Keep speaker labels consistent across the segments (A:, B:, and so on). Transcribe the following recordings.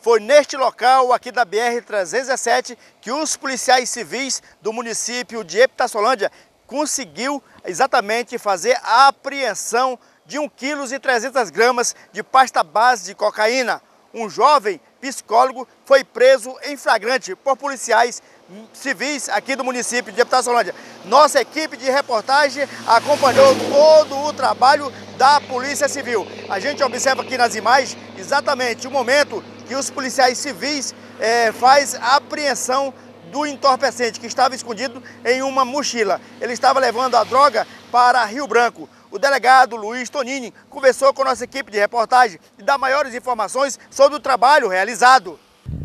A: Foi neste local, aqui da BR-317, que os policiais civis do município de Epitaçolândia conseguiu exatamente fazer a apreensão de 1,3 kg de pasta base de cocaína. Um jovem psicólogo foi preso em flagrante por policiais civis aqui do município de Epitaçolândia. Nossa equipe de reportagem acompanhou todo o trabalho da Polícia Civil. A gente observa aqui nas imagens exatamente o momento e os policiais civis é, faz a apreensão do entorpecente que estava escondido em uma mochila. Ele estava levando a droga para Rio Branco. O delegado Luiz Tonini conversou com nossa equipe de reportagem e dá maiores informações sobre o trabalho realizado.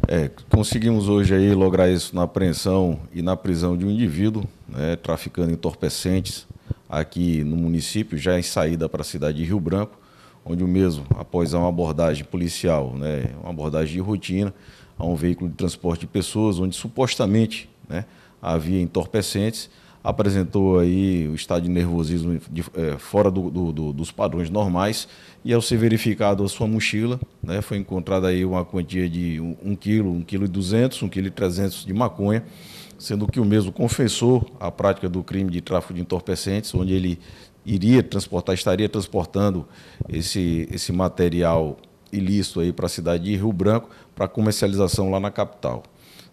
B: É, conseguimos hoje aí lograr isso na apreensão e na prisão de um indivíduo, né, traficando entorpecentes aqui no município, já em saída para a cidade de Rio Branco onde o mesmo, após uma abordagem policial, né, uma abordagem de rotina, a um veículo de transporte de pessoas, onde supostamente né, havia entorpecentes, apresentou aí o estado de nervosismo de, é, fora do, do, do, dos padrões normais e ao ser verificado a sua mochila, né, foi encontrada aí uma quantia de 1 quilo, 1 quilo e 200, 1 quilo e 300 de maconha, sendo que o mesmo confessou a prática do crime de tráfico de entorpecentes, onde ele iria transportar, estaria transportando esse, esse material ilícito aí para a cidade de Rio Branco para comercialização lá na capital.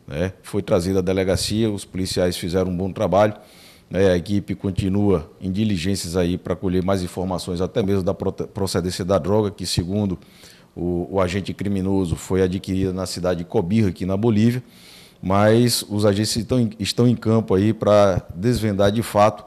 B: Né? Foi trazida a delegacia, os policiais fizeram um bom trabalho. Né? A equipe continua em diligências aí para colher mais informações, até mesmo da procedência da droga, que segundo o, o agente criminoso foi adquirida na cidade de Cobirra, aqui na Bolívia. Mas os agentes estão, estão em campo aí para desvendar de fato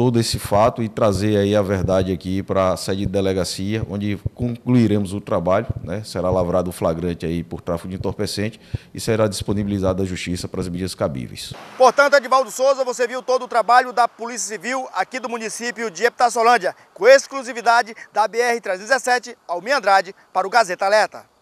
B: todo esse fato e trazer aí a verdade aqui para a sede de delegacia, onde concluiremos o trabalho, né? será lavrado o flagrante aí por tráfico de entorpecente e será disponibilizado à justiça para as medidas cabíveis.
A: Portanto, Edivaldo Souza, você viu todo o trabalho da Polícia Civil aqui do município de Epitaçolândia, com exclusividade da BR-317 Almi Andrade para o Gazeta Alerta.